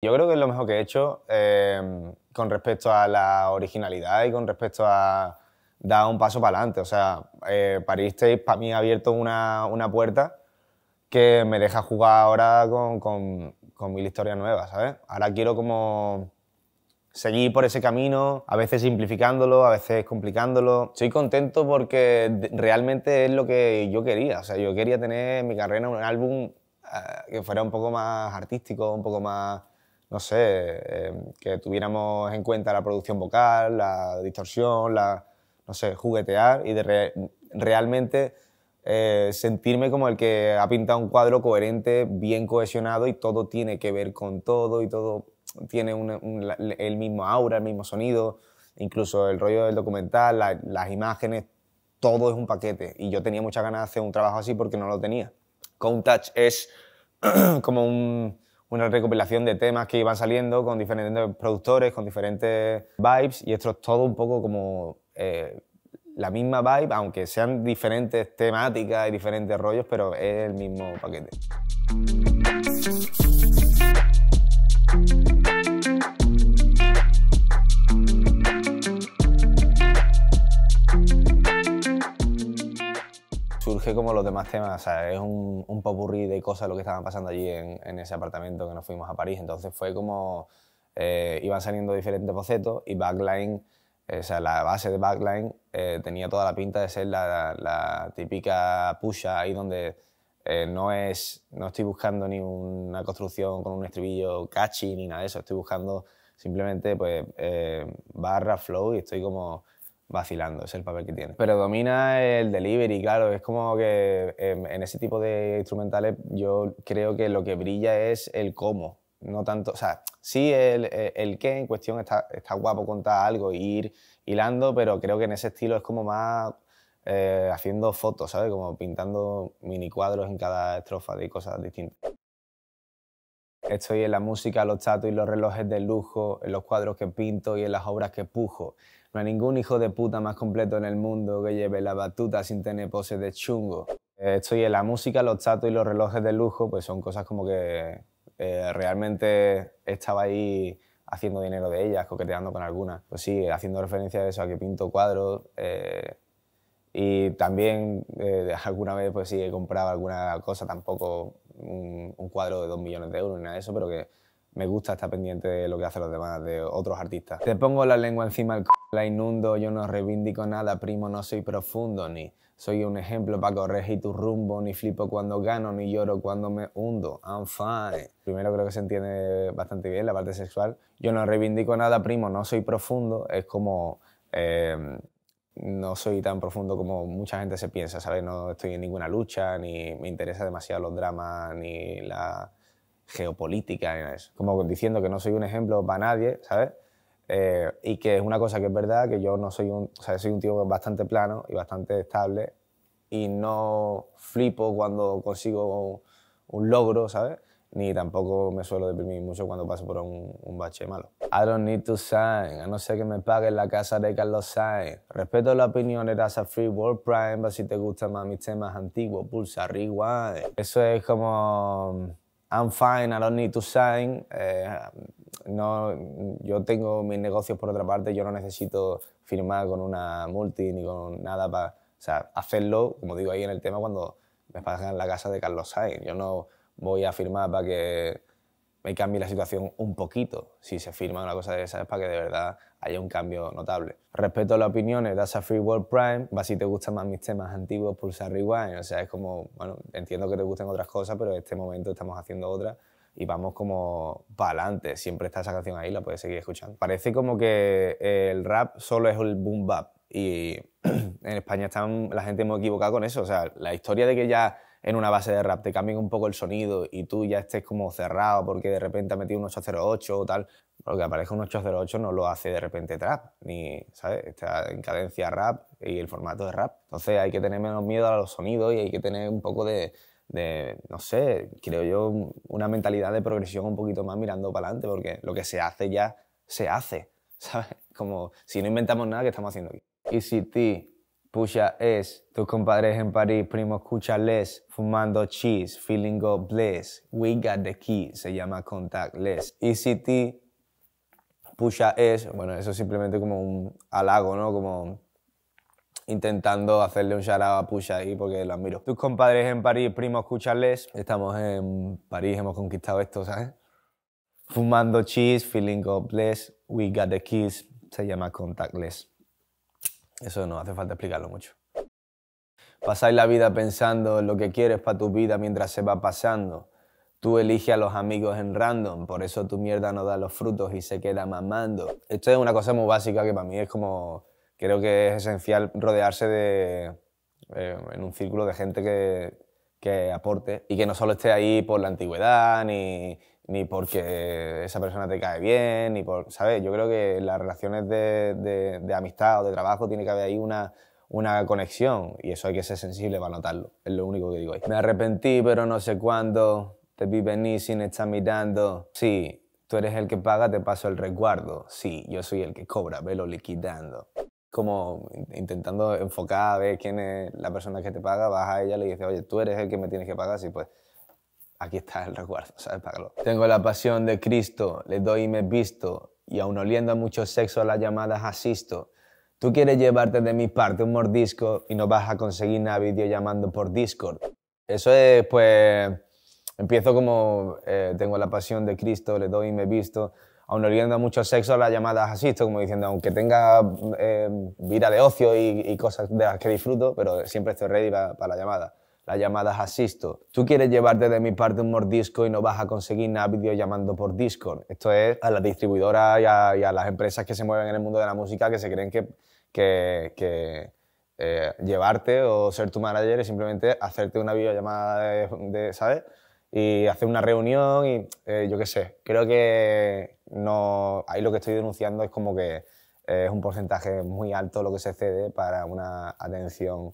Yo creo que es lo mejor que he hecho eh, con respecto a la originalidad y con respecto a dar un paso para adelante. O sea, eh, París para mí ha abierto una, una, puerta que me deja jugar ahora con, con, con, mil historias nuevas, ¿sabes? Ahora quiero como seguir por ese camino, a veces simplificándolo, a veces complicándolo. Estoy contento porque realmente es lo que yo quería. O sea, yo quería tener en mi carrera un álbum eh, que fuera un poco más artístico, un poco más no sé, em, que tuviéramos en cuenta la producción vocal, la distorsión, la, no sé, juguetear y de realmente eh, sentirme como el que ha pintado un cuadro coherente, bien cohesionado y todo tiene que ver con todo y todo tiene el mismo aura, el mismo sonido, incluso el rollo del documental, las imágenes, todo es un paquete y yo tenía muchas ganas de hacer un trabajo así porque no lo tenía. Countach es como un una recopilación de temas que iban saliendo con diferentes productores, con diferentes vibes, y esto es todo un poco como eh, la misma vibe, aunque sean diferentes temáticas y diferentes rollos, pero es el mismo paquete. como los demás temas, o sea, es un, un popurrí de cosas lo que estaban pasando allí en, en ese apartamento que nos fuimos a París, entonces fue como eh, iban saliendo diferentes bocetos y Backline, eh, o sea, la base de Backline eh, tenía toda la pinta de ser la, la típica pusha ahí donde eh, no, es, no estoy buscando ni una construcción con un estribillo catchy ni nada de eso, estoy buscando simplemente pues eh, barra flow y estoy como vacilando, es el papel que tiene. Pero domina el delivery, claro, es como que em, en, ese tipo de instrumentales yo creo que lo que brilla es el cómo, no tanto, o sea, sí el, el, qué en cuestión está, guapo contar algo y ir hilando, pero creo que en ese estilo es como más eh, haciendo fotos, ¿sabes? Como pintando mini cuadros en cada estrofa de cosas distintas. Estoy en la música, los chatos y los relojes de lujo, en los cuadros que pinto y en las obras que pujo. No hay ningún hijo de puta más completo en el mundo que lleve la batuta sin tener poses de chungo. Eh, estoy en la música, los chatos y los relojes de lujo, pues son cosas como que eh, realmente estaba ahí haciendo dinero de ellas, coqueteando con algunas. Pues sí, haciendo referencia a eso, a que pinto cuadros. Eh, y también alguna vez, pues sí, he comprado alguna cosa, tampoco un, un cuadro de dos millones de euros ni nada de eso, pero que me gusta estar pendiente de lo que hacen los demás, de otros artistas. Te pongo la lengua encima del c la inundo, yo no reivindico nada, primo, no soy profundo, ni soy un ejemplo para corregir tu rumbo, ni flipo cuando gano, ni lloro cuando me hundo. I'm fine. Primero creo que se entiende bastante bien la parte sexual. Yo no reivindico nada, primo, no soy profundo, es como... Eh, no soy tan profundo como mucha gente se piensa, ¿sabes? No estoy en ninguna lucha, ni me interesa demasiado los dramas, ni la geopolítica, eso. como diciendo que no soy un ejemplo para nadie, ¿sabes? Eh, y que es una cosa que es verdad, que yo no soy un, o sea, soy un tío bastante plano y bastante estable y no flipo cuando consigo un logro, ¿sabes? Ni tampoco me suelo deprimir mucho cuando paso por un, bache malo. I don't need to sign, a no ser que me paguen la casa de Carlos Sainz. Respeto la opinión eras a Free World Prime, si te gustan más mis temas antiguos, pulsa rewind. Eso es como I'm fine, I don't need to sign. Eh, no, yo tengo mis negocios por otra parte, yo no necesito firmar con una multi ni con nada para o sea, hacerlo, como digo ahí en el tema, cuando me en la casa de Carlos Sainz. Yo no voy a firmar para que me cambia la situación un poquito si se firma una cosa de esas para que de verdad haya un cambio notable. Respecto a las opiniones, das a Free World Prime, va si te gustan más mis temas antiguos, pulsa rewind, o sea, es como, bueno, entiendo que te gusten otras cosas, pero en este momento estamos haciendo otras y vamos como para adelante, siempre está esa canción ahí, la puedes seguir escuchando. Parece como que el rap solo es el boom bap y en España está la gente muy equivocada con eso, o sea, la historia de que ya en una base de rap te cambia un poco el sonido y tú ya estés como cerrado porque de repente ha metido un 808 o tal, que aparece un 808 no lo hace de repente trap, ni, ¿sabes? Está en cadencia rap y el formato de rap. Entonces hay que tener menos miedo a los sonidos y hay que tener un poco de, no sé, creo yo, una mentalidad de progresión un poquito más mirando para adelante, porque lo que se hace ya se hace, ¿sabes? Como si no inventamos nada, que estamos haciendo aquí? Y si ti Pusha es, tus compadres en París, primo, escúchales, fumando cheese, feeling of bliss, we got the keys, se llama contactless. city Pusha es, bueno, eso es simplemente como un halago, ¿no? Como intentando hacerle un charado a Pusha ahí porque lo admiro. Tus compadres en París, primo, escúchales, estamos en París, hemos conquistado esto, ¿sabes? Fumando cheese, feeling of bliss, we got the keys, se llama contactless. Eso no hace falta explicarlo mucho. Pasáis la vida pensando en lo que quieres para tu vida mientras se va pasando. Tú eliges a los amigos en random, por eso tu mierda no da los frutos y se queda mamando. Esto es una cosa muy básica que para mí es como, creo que es esencial rodearse de, eh, en un círculo de gente que, que aporte y que no solo esté ahí por la antigüedad ni, ni porque esa persona te cae bien, ni por, ¿sabes? Yo creo que las relaciones de, amistad o de trabajo tiene que haber ahí una, una conexión y eso hay que ser sensible para notarlo, es lo único que digo ahí. Me arrepentí, pero no sé cuándo, te vi venir sin estar mirando. Sí, tú eres el que paga, te paso el resguardo. Sí, yo soy el que cobra, velo liquidando. Como intentando enfocar a ver quién es la persona que te paga, vas a ella y le dices, oye, tú eres el que me tienes que pagar, sí, pues aquí está el recuerdo, ¿sabes? Págalo. Tengo la pasión de Cristo, le doy y me visto, y aún oliendo mucho sexo a las llamadas asisto. Tú quieres llevarte de mi parte un mordisco y no vas a conseguir nada video llamando por Discord. Eso es, pues, empiezo como eh, tengo la pasión de Cristo, le doy y me visto, aún oliendo mucho sexo a las llamadas asisto, como diciendo, aunque tenga eh, vida de ocio y, cosas de las que disfruto, pero siempre estoy ready para la llamada las llamadas asisto. Tú quieres llevarte de mi parte un mordisco y no vas a conseguir nada video llamando por Discord. Esto es a las distribuidoras y a, las empresas que se mueven en el mundo de la música que se creen que, eh, llevarte o ser tu manager es simplemente hacerte una videollamada de, ¿sabes? Y hacer una reunión y eh, yo qué sé. Creo que no, ahí lo que estoy denunciando es como que es un porcentaje muy alto lo que se cede para una atención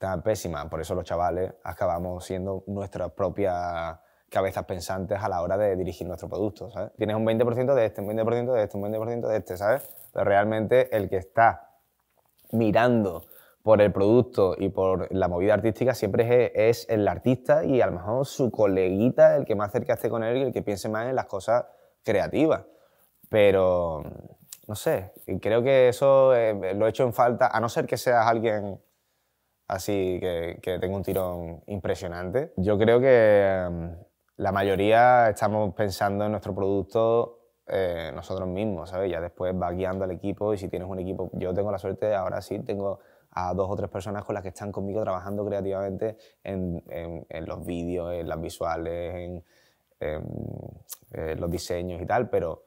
tan pésima. Por eso los chavales acabamos siendo nuestras propias cabezas pensantes a la hora de dirigir nuestro producto, ¿sabes? Tienes un 20% de este, un 20% de este, un 20% de este, ¿sabes? Pero realmente el que está mirando por el producto y por la movida artística siempre es, es, el artista y a lo mejor su coleguita, el que más cerca esté con él y el que piense más en las cosas creativas. Pero, no sé, creo que eso eh, lo he hecho en falta, a no ser que seas alguien así que, tengo un tirón impresionante. Yo creo que em, la mayoría estamos pensando en nuestro producto eh, nosotros mismos, ¿sabes? Ya después va guiando al equipo y si tienes un equipo, yo tengo la suerte, ahora sí, tengo a dos o tres personas con las que están conmigo trabajando creativamente en, los vídeos, en las visuales, en, en eh, los diseños y tal, pero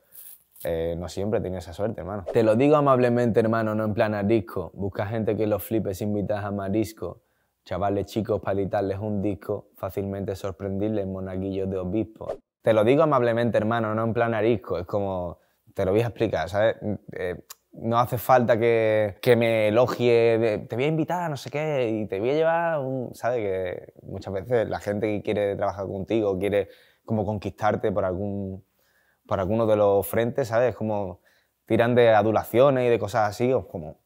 eh, no siempre tenía esa suerte, hermano. Te lo digo amablemente, hermano, no en plan arisco. Busca gente que los flipes invitas a marisco. Chavales chicos para editarles un disco, fácilmente sorprendibles monaguillos de obispo. Te lo digo amablemente, hermano, no en plan arisco. Es como, te lo voy a explicar, ¿sabes? Mm, eh, no hace falta que, que me elogie, te voy a invitar no sé qué y te voy a llevar un... ¿Sabes? Que muchas veces la gente que quiere trabajar contigo quiere como conquistarte por algún para algunos de los frentes, ¿sabes? Como tiran de adulaciones y de cosas así, como...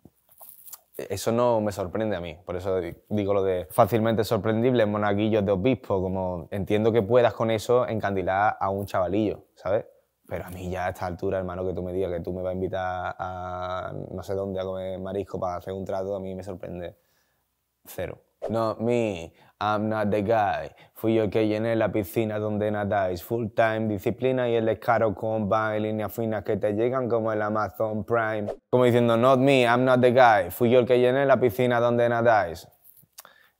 Eso no me sorprende a mí, por eso digo lo de fácilmente sorprendible, monaguillos de obispo, como entiendo que puedas con eso encandilar a un chavalillo, ¿sabes? Pero a mí ya a esta altura, hermano, que tú me digas que tú me vas a invitar a no sé dónde a comer marisco para hacer un trato, a mí me sorprende cero. Not me, I'm not the guy. Fui yo el que llené la piscina donde nadáis. Full time, disciplina y el descaro combine. Líneas finas que te llegan como el Amazon Prime. Como diciendo, not me, I'm not the guy. Fui yo el que llené la piscina donde nadáis.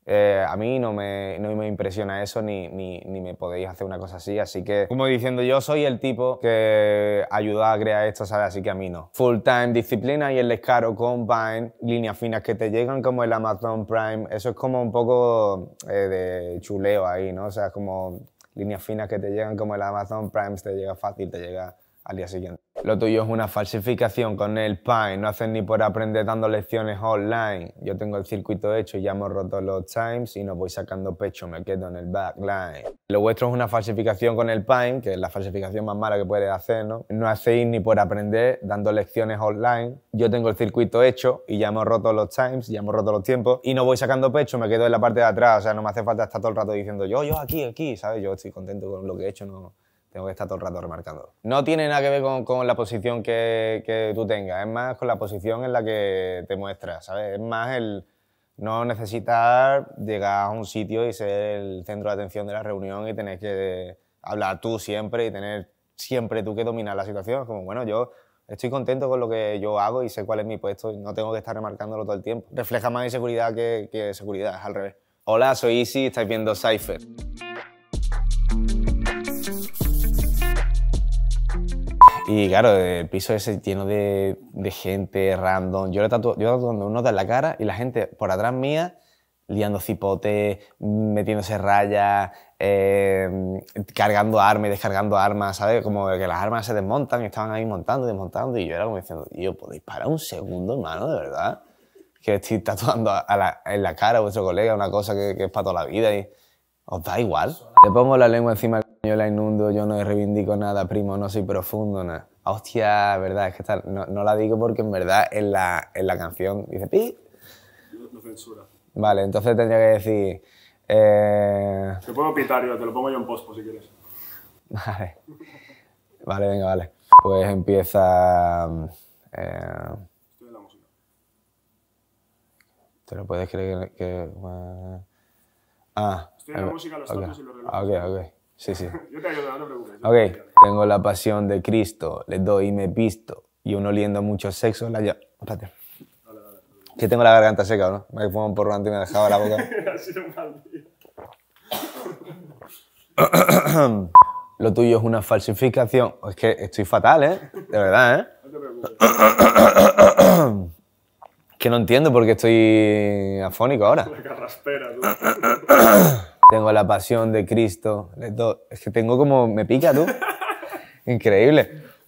Eh, a mí no me, impresiona eso ni, me podéis hacer una cosa así. Así que, como diciendo, yo soy el tipo que ayuda a crear esto, ¿sabes? Así que a mí no. Full time, disciplina y el descaro, combine, líneas finas que te llegan como el Amazon Prime. Eso es como un poco eh, de chuleo ahí, ¿no? O sea, como líneas finas que te llegan como el Amazon Prime, te llega fácil, te llega al día siguiente. Lo tuyo es una falsificación con el Pine, no haces ni por aprender dando lecciones online. Yo tengo el circuito hecho, y ya hemos roto los times y no voy sacando pecho, me quedo en el backline. Lo vuestro es una falsificación con el Pine, que es la falsificación más mala que puedes hacer, ¿no? No hacéis ni por aprender dando lecciones online. Yo tengo el circuito hecho y ya hemos roto los times, ya hemos roto los tiempos y no voy sacando pecho, me quedo en la parte de atrás. O sea, no me hace falta estar todo el rato diciendo yo, yo aquí, aquí, ¿sabes? Yo estoy contento con lo que he hecho, no tengo que estar todo el rato remarcando. No tiene nada que ver con, la posición que, tú tengas, es más con la posición en la que te muestras, ¿sabes? Es más el no necesitar llegar a un sitio y ser el centro de atención de la reunión y tener que hablar tú siempre y tener siempre tú que dominar la situación. como, bueno, yo estoy contento con lo que yo hago y sé cuál es mi puesto y no tengo que estar remarcándolo todo el tiempo. Refleja más inseguridad que, que seguridad, es al revés. Hola, soy Isi y estáis viendo Cypher. Y claro, el piso ese lleno de, gente random. Yo le tatu, yo tatuando un nota en la cara y la gente por atrás mía liando cipotes, metiéndose rayas, eh, cargando armas y descargando armas, ¿sabes? Como que las armas se desmontan, y estaban ahí montando y desmontando, y yo era como diciendo, tío, ¿podéis parar un segundo, hermano, de verdad? Que estoy tatuando en la cara a vuestro colega una cosa que, que, es para toda la vida y os da igual. Le pongo la lengua encima yo la inundo, yo no reivindico nada, primo, no soy profundo, nada. Hostia, verdad, es que no, no, la digo porque en verdad en la, en la canción dice pi. No censura. Vale, entonces tendría que decir. Eh, te puedo pitar yo, te lo pongo yo en pospo si quieres. Vale. Vale, venga, vale. Pues empieza. Eh... Estoy en la música. ¿Te lo puedes creer que.? Ah. Estoy en la música, los okay. y los relojes. Ok, ok. Sí, sí. Yo te ayudo, no te preocupes. tengo la pasión de Cristo, le doy y me visto. Y uno oliendo mucho sexo, la llave. Espérate. Que tengo la garganta seca, ¿no? Me pongo un porro antes y me dejaba la boca. un Lo tuyo es una falsificación. Es que estoy fatal, ¿eh? De verdad, ¿eh? que no entiendo por qué estoy afónico ahora. La carraspera, tú. Tengo la pasión de Cristo. Es que tengo como... Me pica, tú. Increíble.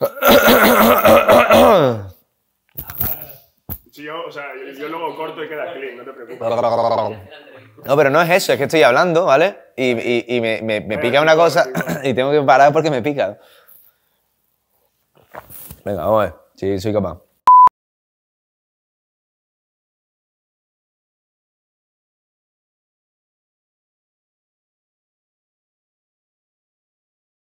yo, o sea, yo, luego corto y queda clean, no te preocupes. No, pero no es eso, es que estoy hablando, ¿vale? Y, me, pica una cosa y tengo que parar porque me pica. Venga, vamos a Sí, soy capaz.